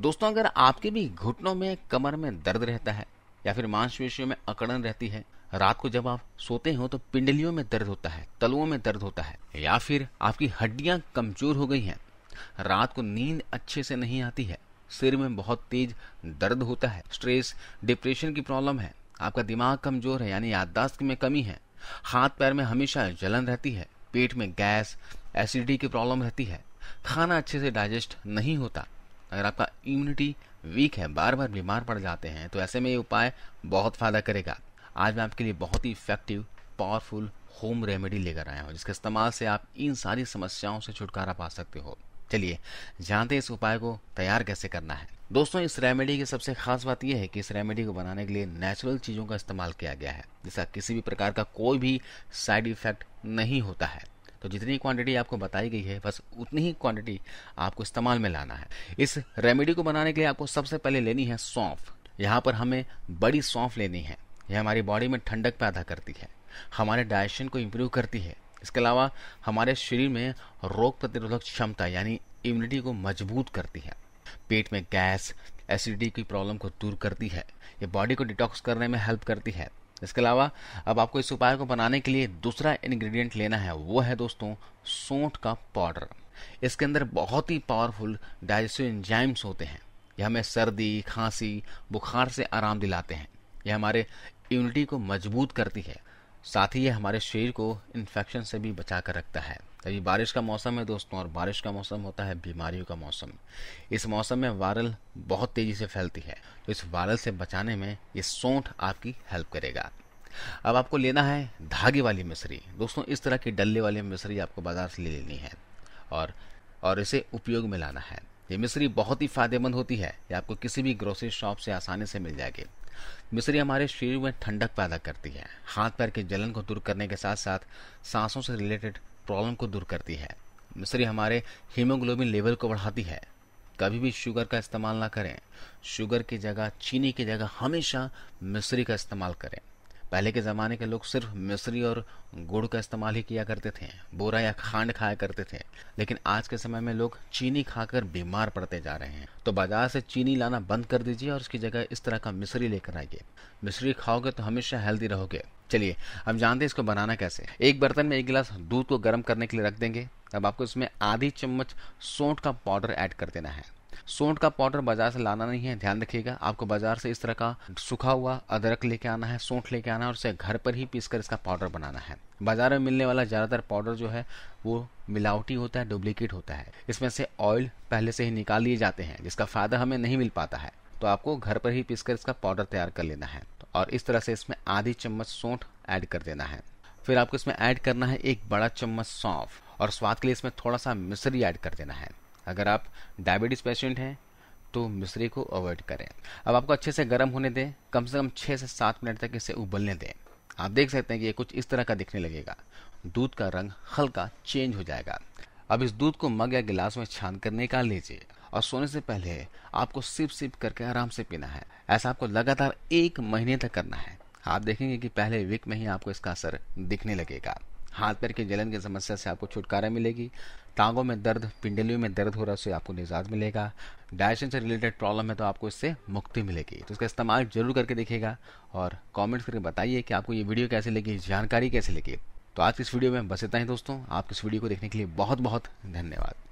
दोस्तों अगर आपके भी घुटनों में कमर में दर्द रहता है या फिर मांसपेशियों में अकड़न रहती है रात को जब आप सोते हो तो पिंडलियों में दर्द होता है तलुओं में दर्द होता है या फिर आपकी हड्डियां कमजोर हो गई हैं रात को नींद अच्छे से नहीं आती है सिर में बहुत तेज दर्द होता है स्ट्रेस डिप्रेशन की प्रॉब्लम है आपका दिमाग कमजोर है यानी याददाश्त में कमी है हाथ पैर में हमेशा जलन रहती है पेट में गैस एसिडिटी की प्रॉब्लम रहती है खाना अच्छे से डाइजेस्ट नहीं होता अगर आपका इम्यूनिटी वीक है बार बार बीमार पड़ जाते हैं तो ऐसे में ये उपाय बहुत फ़ायदा करेगा आज मैं आपके लिए बहुत ही इफेक्टिव पावरफुल होम रेमेडी लेकर आया हूँ जिसके इस्तेमाल से आप इन सारी समस्याओं से छुटकारा पा सकते हो चलिए जानते हैं इस उपाय को तैयार कैसे करना है दोस्तों इस रेमेडी की सबसे खास बात यह है कि इस रेमेडी को बनाने के लिए नेचुरल चीज़ों का इस्तेमाल किया गया है जिसका किसी भी प्रकार का कोई भी साइड इफेक्ट नहीं होता है तो जितनी क्वांटिटी आपको बताई गई है बस उतनी ही क्वांटिटी आपको इस्तेमाल में लाना है इस रेमेडी को बनाने के लिए आपको सबसे पहले लेनी है सौंफ यहाँ पर हमें बड़ी सौंफ लेनी है यह हमारी बॉडी में ठंडक पैदा करती है हमारे डाइजेशन को इम्प्रूव करती है इसके अलावा हमारे शरीर में रोग प्रतिरोधक क्षमता यानी इम्यूनिटी को मजबूत करती है पेट में गैस एसिडिटी की प्रॉब्लम को दूर करती है ये बॉडी को डिटॉक्स करने में हेल्प करती है इसके अलावा अब आपको इस उपाय को बनाने के लिए दूसरा इंग्रेडिएंट लेना है वो है दोस्तों सोंठ का पाउडर इसके अंदर बहुत ही पावरफुल डाइजेस्टिव एंजाइम्स होते हैं यह हमें सर्दी खांसी बुखार से आराम दिलाते हैं यह हमारे इम्यूनिटी को मजबूत करती है साथ ही यह हमारे शरीर को इन्फेक्शन से भी बचा कर रखता है अभी बारिश का मौसम है दोस्तों और बारिश का मौसम होता है बीमारियों का मौसम इस मौसम में वायरल बहुत तेज़ी से फैलती है तो इस वायरल से बचाने में ये सोंठ आपकी हेल्प करेगा अब आपको लेना है धागे वाली मिश्री दोस्तों इस तरह की डल्ले वाली मिश्री आपको बाज़ार से ले लेनी है और और इसे उपयोग में लाना है ये मिश्री बहुत ही फायदेमंद होती है ये आपको किसी भी ग्रोसरी शॉप से आसानी से मिल जाएगी मिश्री हमारे शरीर में ठंडक पैदा करती है हाथ पैर के जलन को दूर करने के साथ साथ सांसों से रिलेटेड प्रॉब्लम को दूर करती है मिश्री हमारे हीमोग्लोबिन लेवल को बढ़ाती है कभी भी शुगर का इस्तेमाल ना करें शुगर की जगह चीनी की जगह हमेशा मिश्री का इस्तेमाल करें पहले के ज़माने के लोग सिर्फ मिश्री और गुड़ का इस्तेमाल ही किया करते थे बोरा या खांड खाया करते थे लेकिन आज के समय में लोग चीनी खाकर बीमार पड़ते जा रहे हैं तो बाजार से चीनी लाना बंद कर दीजिए और उसकी जगह इस तरह का मिश्री लेकर आइए मिश्री खाओगे तो हमेशा हेल्दी रहोगे चलिए हम जानते हैं इसको बनाना कैसे एक बर्तन में एक गिलास दूध को गर्म करने के लिए रख देंगे अब आपको इसमें आधी चम्मच सौंठ का पाउडर ऐड कर देना है सोंठ का पाउडर बाजार से लाना नहीं है ध्यान रखिएगा आपको बाजार से इस तरह का सूखा हुआ अदरक लेके आना है सोंठ लेके आना है और उसे घर पर ही पीस कर इसका पाउडर बनाना है बाजार में मिलने वाला ज़्यादातर पाउडर जो है वो मिलावटी होता है डुप्लीकेट होता है इसमें से ऑयल पहले से ही निकाल लिए जाते हैं जिसका फ़ायदा हमें नहीं मिल पाता है तो आपको घर पर ही पीस कर इसका पाउडर तैयार कर लेना है तो और इस तरह से इसमें आधी चम्मच सोंठ ऐड कर देना है फिर आपको इसमें ऐड करना है एक बड़ा चम्मच सौंफ और स्वाद के लिए इसमें थोड़ा सा मिश्री ऐड कर देना है अगर आप डायबिटीज़ पेशेंट हैं तो मिश्री को अवॉइड करें अब आपको अच्छे से गर्म होने दें कम से कम छः से सात मिनट तक इसे उबलने दें आप देख सकते हैं कि ये कुछ इस तरह का दिखने लगेगा दूध का रंग हल्का चेंज हो जाएगा अब इस दूध को मग या गिलास में छान कर निकाल लीजिए और सोने से पहले आपको सिप सिप करके आराम से पीना है ऐसा आपको लगातार एक महीने तक करना है आप देखेंगे कि पहले वीक में ही आपको इसका असर दिखने लगेगा हाथ पैर के जलन की समस्या से आपको छुटकारा मिलेगी टांगों में दर्द पिंडलियों में दर्द हो रहा है उससे आपको निजात मिलेगा डाइजेशन से रिलेटेड प्रॉब्लम है तो आपको इससे मुक्ति मिलेगी तो इसका इस्तेमाल जरूर करके देखेगा और कॉमेंट्स करके बताइए कि आपको ये वीडियो कैसे लगी जानकारी कैसे लगी तो आज इस वीडियो में बस इतना ही दोस्तों आपकी इस वीडियो को देखने के लिए बहुत बहुत धन्यवाद